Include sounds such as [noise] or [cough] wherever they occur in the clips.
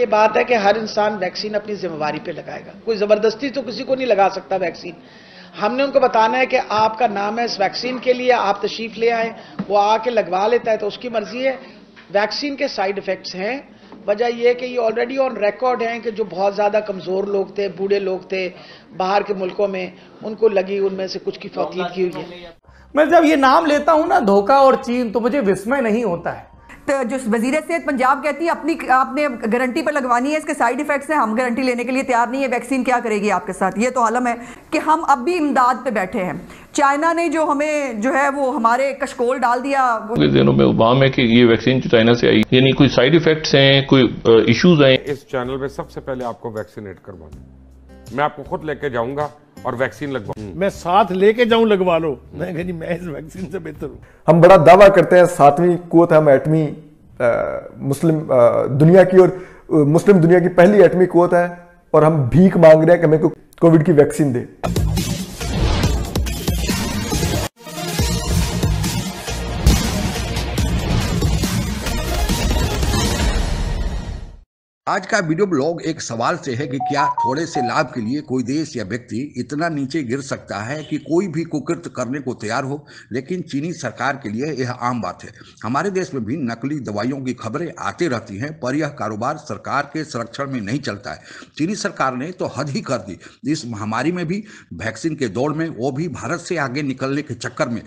ये बात है कि हर इंसान वैक्सीन अपनी जिम्मेवारी पे लगाएगा कोई ज़बरदस्ती तो किसी को नहीं लगा सकता वैक्सीन हमने उनको बताना है कि आपका नाम है इस वैक्सीन के लिए आप तशीफ ले आए वो आके लगवा लेता है तो उसकी मर्जी है वैक्सीन के साइड इफेक्ट्स हैं वजह यह कि ये ऑलरेडी ऑन रिकॉर्ड हैं कि जो बहुत ज़्यादा कमज़ोर लोग थे बूढ़े लोग थे बाहर के मुल्कों में उनको लगी उनमें से कुछ की फौतीत की हुई है मैं जब ये नाम लेता हूं ना धोखा और चीन तो मुझे विस्मय नहीं होता है तो जो वजीर सेहत पंजाब कहती है अपनी आपने गारंटी पर लगवानी है इसके साइड इफेक्ट्स हैं हम गारंटी लेने के लिए तैयार नहीं है वैक्सीन क्या करेगी आपके साथ ये तो आलम है कि हम अब भी इमदाद पे बैठे हैं चाइना ने जो हमें जो है वो हमारे कशकोल डाल दिया दिनों में उबाम है कि ये वैक्सीन चाइना से आई यानी कोई साइड इफेक्ट है कोई इशूज uh, है इस चैनल में सबसे पहले आपको वैक्सीनेट करवा मैं आपको खुद लेके जाऊंगा और वैक्सीन लगवा हम्म। मैं साथ लेके जाऊं लगवा लो मैं जी मैं इस वैक्सीन से बेहतर हूँ हम बड़ा दावा करते हैं सातवीं कोत हम एटमी मुस्लिम दुनिया की और मुस्लिम दुनिया की पहली एटमी कोत है और हम भीख मांग रहे हैं कि हमें कोविड की वैक्सीन दे आज का वीडियो ब्लॉग एक सवाल से है कि क्या थोड़े से लाभ के लिए कोई देश या व्यक्ति इतना नीचे गिर सकता है कि कोई भी कुकृत करने को तैयार हो लेकिन चीनी सरकार के लिए यह आम बात है हमारे देश में भी नकली दवाइयों की खबरें आती रहती हैं पर यह कारोबार सरकार के संरक्षण में नहीं चलता है चीनी सरकार ने तो हद ही कर दी इस महामारी में भी वैक्सीन के दौड़ में वो भी भारत से आगे निकलने के चक्कर में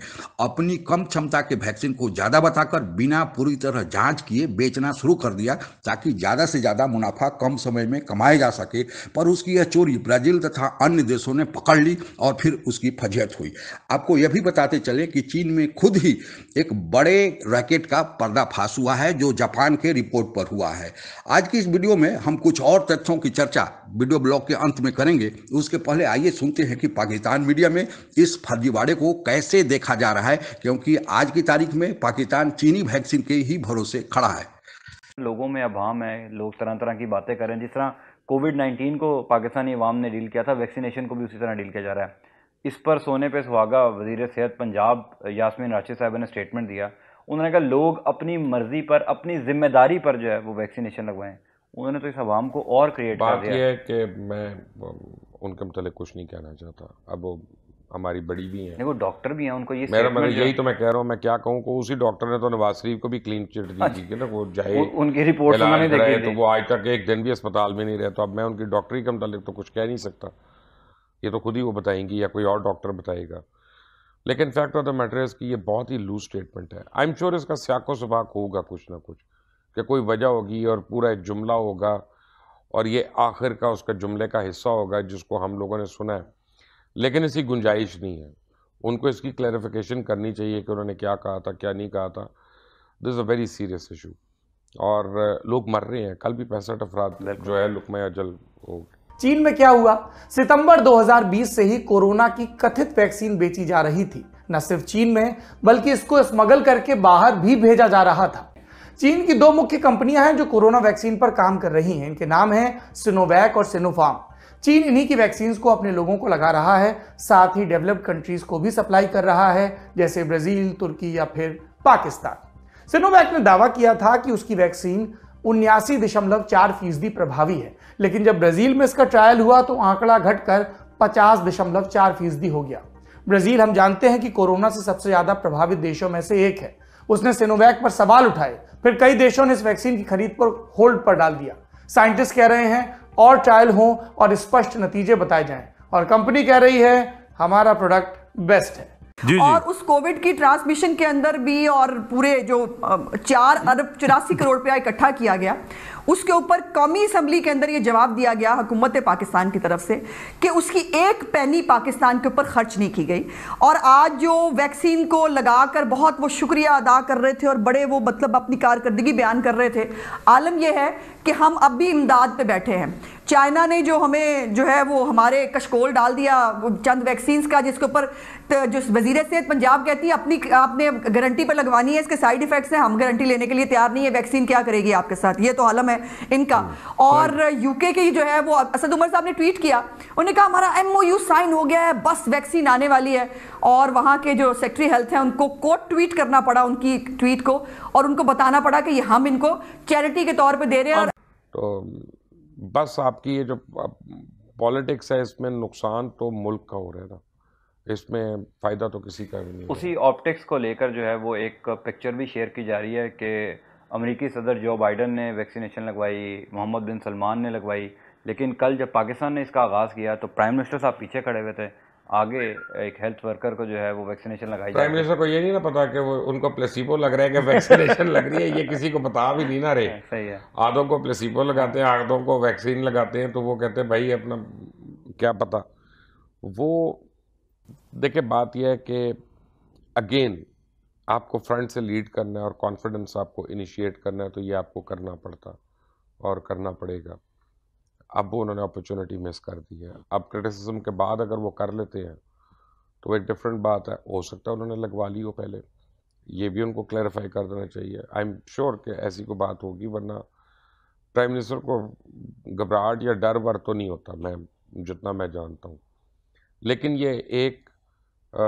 अपनी कम क्षमता के वैक्सीन को ज़्यादा बताकर बिना पूरी तरह जाँच किए बेचना शुरू कर दिया ताकि ज़्यादा से ज़्यादा ज़्यादा मुनाफा कम समय में कमाया जा सके पर उसकी यह चोरी ब्राज़ील तथा अन्य देशों ने पकड़ ली और फिर उसकी फजियत हुई आपको यह भी बताते चले कि चीन में खुद ही एक बड़े रैकेट का पर्दाफाश हुआ है जो जापान के रिपोर्ट पर हुआ है आज की इस वीडियो में हम कुछ और तथ्यों की चर्चा वीडियो ब्लॉग के अंत में करेंगे उसके पहले आइए सुनते हैं कि पाकिस्तान मीडिया में इस फर्जीवाड़े को कैसे देखा जा रहा है क्योंकि आज की तारीख में पाकिस्तान चीनी वैक्सीन के ही भरोसे खड़ा है लोगों में अभाम है लोग तरह तरह की बातें कर रहे हैं जिस तरह कोविड नाइन्टीन को पाकिस्तानी अवाम ने डील किया था वैक्सीनेशन को भी उसी तरह डील किया जा रहा है इस पर सोने पे सुहागा वजीर सेहत पंजाब यासमीन राशिद साहब ने स्टेटमेंट दिया उन्होंने कहा लोग अपनी मर्जी पर अपनी जिम्मेदारी पर जो है वो वैक्सीनेशन लगवाएं उन्होंने तो इस अवाम को और क्रिएट किया कर दिया है कि मैं उनके मतलब कुछ नहीं कहना चाहता अब वो हमारी बड़ी भी हैं देखो डॉक्टर भी हैं उनको ये मेरा मतलब यही तो मैं कह रहा हूँ मैं क्या कहूँ को उसी डॉक्टर ने तो नवाज शरीफ को भी क्लीन चिट दी थी कि ना वो जाए उनकी रिपोर्ट उन्होंने देखी तो वो आज तक एक दिन भी अस्पताल में नहीं रहे तो अब मैं उनकी डॉक्टरी के मतलब तो कुछ कह नहीं सकता ये तो खुद ही वो बताएंगी या कोई और डॉक्टर बताएगा लेकिन fact of the matter is कि ये बहुत ही लूज स्टेटमेंट है आई एम श्योर इसका स्याको सबाक होगा कुछ ना कुछ कि कोई वजह होगी और पूरा एक जुमला होगा और ये आखिर का उसका जुमले का हिस्सा होगा जिसको हम लोगों ने सुना है लेकिन इसकी गुंजाइश नहीं है उनको इसकी क्लैरिफिकेशन करनी चाहिए कि उन्होंने क्या कहा था क्या नहीं कहा था this is a very serious issue और लोग मर रहे हैं कल भी पैंसठ अफराद जो है लुकम अजल हो चीन में क्या हुआ सितंबर 2020 से ही कोरोना की कथित वैक्सीन बेची जा रही थी न सिर्फ चीन में बल्कि इसको स्मगल करके बाहर भी भेजा जा रहा था चीन की दो मुख्य कंपनियां हैं जो कोरोना वैक्सीन पर काम कर रही हैं इनके नाम हैं सिनोवैक और सिनोफार्म चीन इन्हीं की वैक्सीन को अपने लोगों को लगा रहा है साथ ही डेवलप्ड कंट्रीज को भी सप्लाई कर रहा है जैसे ब्राजील तुर्की या फिर पाकिस्तान सिनोवैक ने दावा किया था कि उसकी वैक्सीन उन्यासी दशमलव चार फीसदी प्रभावी है लेकिन जब ब्राजील में इसका ट्रायल हुआ तो आंकड़ा घटकर पचास दशमलव चार फीसदी हो गया ब्राजील हम जानते हैं कि कोरोना से सबसे ज्यादा प्रभावित देशों में से एक है उसने सिनोवैक पर सवाल उठाए फिर कई देशों ने इस वैक्सीन की खरीद पर होल्ड पर डाल दिया साइंटिस्ट कह रहे हैं और ट्रायल हों और स्पष्ट नतीजे बताए जाएं और कंपनी कह रही है हमारा प्रोडक्ट बेस्ट है जी और जी। उस कोविड की ट्रांसमिशन के अंदर भी और पूरे जो चार अरब चौरासी करोड़ रुपया इकट्ठा किया गया उसके ऊपर कौमी असम्बली के अंदर ये जवाब दिया गया हुकूमत पाकिस्तान की तरफ से कि उसकी एक पैनी पाकिस्तान के ऊपर खर्च नहीं की गई और आज जो वैक्सीन को लगाकर बहुत वो शुक्रिया अदा कर रहे थे और बड़े वो मतलब अपनी कारकर्दगी बयान कर रहे थे आलम यह है कि हम अब भी इमदाद पर बैठे हैं चाइना ने जो हमें जो है वो हमारे कशकोल डाल दिया चंद वैक्सीन का जिसके ऊपर जो वजीर सेहत पंजाब कहती है अपनी आपने गारंटी पर लगवानी है इसके साइड इफेक्ट्स हैं हम गारंटी लेने के लिए तैयार नहीं है वैक्सीन क्या करेगी आपके साथ ये तो आलम है इनका हम्म, और यूके की जो है वो असद उमर साहब ने ट्वीट किया उन्होंने कहा हमारा यू साइन हो गया है बस वैक्सीन आने वाली है और वहाँ के जो सेक्रेटरी हेल्थ हैं उनको कोट ट्वीट करना पड़ा उनकी ट्वीट को और उनको बताना पड़ा कि हम इनको चैरिटी के तौर पर दे रहे हैं तो बस आपकी ये जो पॉलिटिक्स है इसमें नुकसान तो मुल्क का हो रहा है ना इसमें फ़ायदा तो किसी का भी नहीं उसी ऑप्टिक्स को लेकर जो है वो एक पिक्चर भी शेयर की जा रही है कि अमरीकी सदर जो बाइडन ने वैक्सीनेशन लगवाई मोहम्मद बिन सलमान ने लगवाई लेकिन कल जब पाकिस्तान ने इसका आगाज़ किया तो प्राइम मिनिस्टर साहब पीछे खड़े हुए थे आगे एक हेल्थ वर्कर को जो है वो वैक्सीनेशन लगाई प्राइम मिनिस्टर को ये नहीं ना पता कि वो उनको प्लेसिबो लग रहा है कि वैक्सीनेशन लग रही है ये किसी को बता भी नहीं ना रहे [laughs] सही है आधों को प्लेसिबो लगाते हैं आधों को वैक्सीन लगाते हैं तो वो कहते हैं भाई अपना क्या पता वो देखिए बात यह है कि अगेन आपको फ्रंट से लीड करना है और कॉन्फिडेंस आपको इनिशिएट करना है तो ये आपको करना पड़ता और करना पड़ेगा अब वो उन्होंने अपॉर्चुनिटी मिस कर दी है अब क्रिटिसिज्म के बाद अगर वो कर लेते हैं तो एक डिफरेंट बात है हो सकता है उन्होंने लगवा ली हो पहले ये भी उनको क्लैरिफाई कर देना चाहिए आई एम श्योर कि ऐसी कोई बात होगी वरना प्राइम मिनिस्टर को घबराहट या डर वर तो नहीं होता मैं जितना मैं जानता हूँ लेकिन ये एक आ,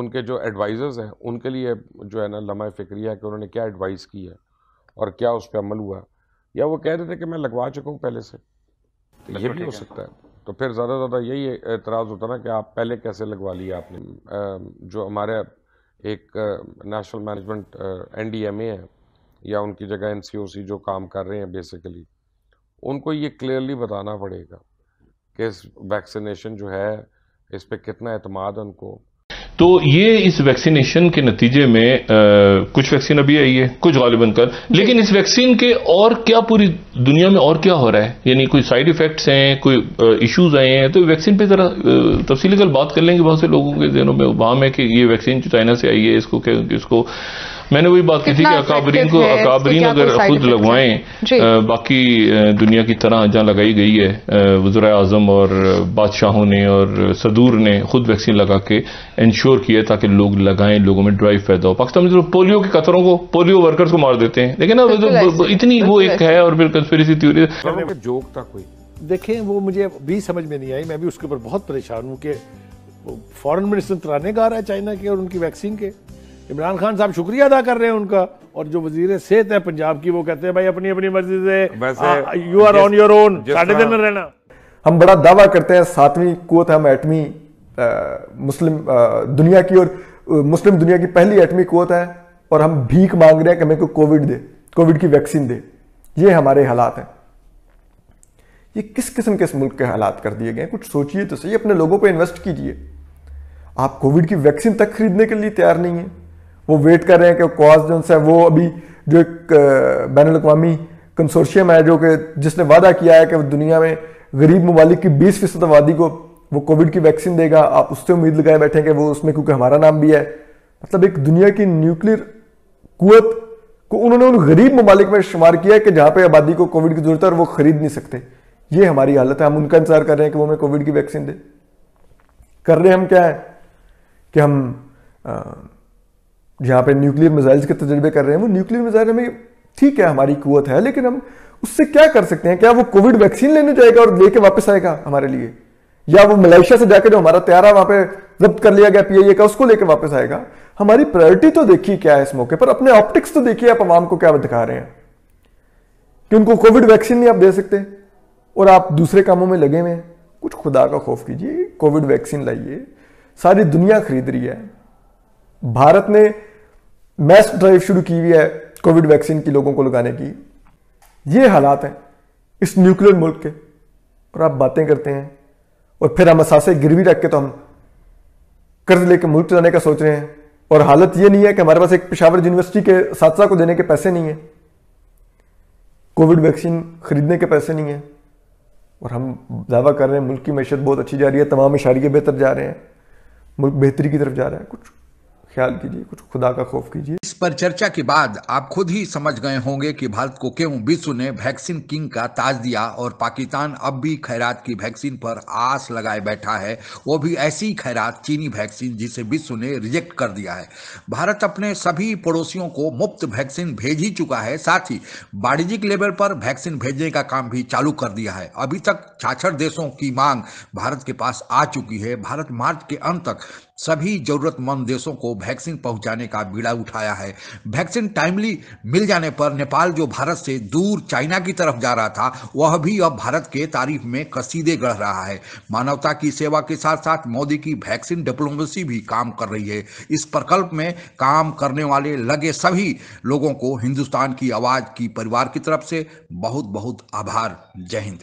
उनके जो एडवाइज़र्स हैं उनके लिए जो है ना लम्हा फ़िक्रिया है कि उन्होंने क्या एडवाइस की है और क्या उस पर अमल हुआ या वो कह रहे थे कि मैं लगवा चुका हूँ पहले से तो ये भी हो सकता है तो फिर ज़्यादा ज़्यादा यही एतराज़ होता ना कि आप पहले कैसे लगवा लिया आपने जो हमारे एक नेशनल मैनेजमेंट एन है या उनकी जगह एन जो काम कर रहे हैं बेसिकली उनको ये क्लियरली बताना पड़ेगा कि इस वैक्सीनेशन जो है इस पर कितना अतमाद उनको तो ये इस वैक्सीनेशन के नतीजे में आ, कुछ वैक्सीन अभी आई है कुछ गालिबन कर लेकिन इस वैक्सीन के और क्या पूरी दुनिया में और क्या हो रहा है यानी कोई साइड इफेक्ट्स हैं कोई इश्यूज आए हैं तो वैक्सीन पे जरा तफसीली कल बात कर लेंगे बहुत से लोगों के जहनों में वहां है कि ये वैक्सीन चाइना से आई है इसको क्या इसको मैंने वही बात की थी कि अकाबरीन को अकाबरीन अगर खुद लगवाएं बाकी दुनिया की तरह जहां लगाई गई है वजरा आजम और बादशाहों ने और सदूर ने खुद वैक्सीन लगा के इंश्योर किया ताकि लोग लगाएं लोगों में ड्राइव पैदा हो पाकिस्तान में जो पोलियो के कतरों को पोलियो वर्कर्स को मार देते हैं लेकिन ना इतनी वो एक है और फिर कंस्पेरेसी थ्योरी जोक था कोई देखें वो मुझे भी समझ में नहीं आई मैं भी उसके ऊपर बहुत परेशान हूँ कि फॉरेन मिनिस्टर तराने गा रहा है चाइना के और उनकी वैक्सीन के इमरान खान साहब शुक्रिया अदा कर रहे हैं उनका और जो वजीर सेहत है पंजाब की वो कहते हैं भाई अपनी अपनी मर्जी से you are on your own साढ़े दिन रहना हम बड़ा दावा करते हैं सातवीं कुत हम एटमी मुस्लिम दुनिया की और मुस्लिम दुनिया की पहली एटमी कुत है और हम भीख मांग रहे हैं कि हमें को कोविड दे कोविड की वैक्सीन दे ये हमारे हालात हैं ये किस किस्म के इस मुल्क के हालात कर दिए गए कुछ सोचिए तो सही अपने लोगों पर इन्वेस्ट कीजिए आप कोविड की वैक्सीन तक खरीदने के लिए तैयार नहीं है वो वेट कर रहे हैं कि कॉज जो है वो अभी जो एक बैन अवी कंसोर्शियम है जो कि जिसने वादा किया है कि दुनिया में गरीब ममालिक की बीस फीसद आबादी को वो कोविड की वैक्सीन देगा आप उससे उम्मीद लगाए बैठे कि वो उसमें क्योंकि हमारा नाम भी है मतलब एक दुनिया की न्यूक्लियर कुत को उन्होंने उन गरीब ममालिक में शुमार किया कि जहाँ पर आबादी को कोविड की जरूरत है और वो खरीद नहीं सकते ये हमारी हालत है हम उनका इंतजार कर रहे हैं कि वो हमें कोविड की वैक्सीन दे कर रहे हम क्या है कि हम जहाँ पे न्यूक्लियर मिसाइल्स के तजर्बे कर रहे हैं वो न्यूक्लियर मिसाइल हमें ठीक है हमारी कुत है लेकिन हम उससे क्या कर सकते हैं क्या वो कोविड वैक्सीन लेने जाएगा और लेके वापस आएगा हमारे लिए या वो मलेशिया से जाकर जो हमारा त्यारा वहां पे जब्त कर लिया गया पीआईए का उसको लेके वापस आएगा हमारी प्रायोरिटी तो देखिए क्या है इस मौके पर अपने ऑप्टिक्स तो देखिए आप आवाम को क्या दिखा रहे हैं कि उनको कोविड वैक्सीन नहीं आप दे सकते और आप दूसरे कामों में लगे हुए हैं कुछ खुदा का खौफ कीजिए कोविड वैक्सीन लाइए सारी दुनिया खरीद रही है भारत ने मैस ड्राइव शुरू की हुई है कोविड वैक्सीन की लोगों को लगाने की ये हालात हैं इस न्यूक्लियर मुल्क के और आप बातें करते हैं और फिर हम असासे गिरवी रख के तो हम कर्ज लेके मुल्क चलाने का सोच रहे हैं और हालत ये नहीं है कि हमारे पास एक पेशावर यूनिवर्सिटी के साथ को देने के पैसे नहीं है कोविड वैक्सीन खरीदने के पैसे नहीं है और हम दावा कर रहे हैं मुल्क की मैशत बहुत अच्छी जा रही है तमाम इशारे बेहतर जा रहे हैं मुल्क बेहतरी की तरफ जा रहा है कुछ ख्याल कीजिए कुछ खुदा का खौफ कीजिए इस पर चर्चा के बाद आप खुद ही समझ गए होंगे कि भारत को क्यों विश्व ने वैक्सीन किंग का ताज दिया और पाकिस्तान अब भी खैरात की वैक्सीन पर आस लगाए बैठा है वो भी ऐसी खैरात चीनी वैक्सीन जिसे विश्व ने रिजेक्ट कर दिया है भारत अपने सभी पड़ोसियों को मुफ्त वैक्सीन भेज ही चुका है साथ ही वाणिज्यिक लेवल पर वैक्सीन भेजने का काम भी चालू कर दिया है अभी तक छाछठ देशों की मांग भारत के पास आ चुकी है भारत मार्च के अंत तक सभी जरूरतमंद देशों को वैक्सीन पहुंचाने का बीड़ा उठाया है वैक्सीन टाइमली मिल जाने पर नेपाल जो भारत से दूर चाइना की तरफ जा रहा था वह भी अब भारत के तारीफ में कसीदे गढ़ रहा है मानवता की सेवा के साथ साथ मोदी की वैक्सीन डिप्लोमेसी भी काम कर रही है इस प्रकल्प में काम करने वाले लगे सभी लोगों को हिंदुस्तान की आवाज़ की परिवार की तरफ से बहुत बहुत आभार जय हिंद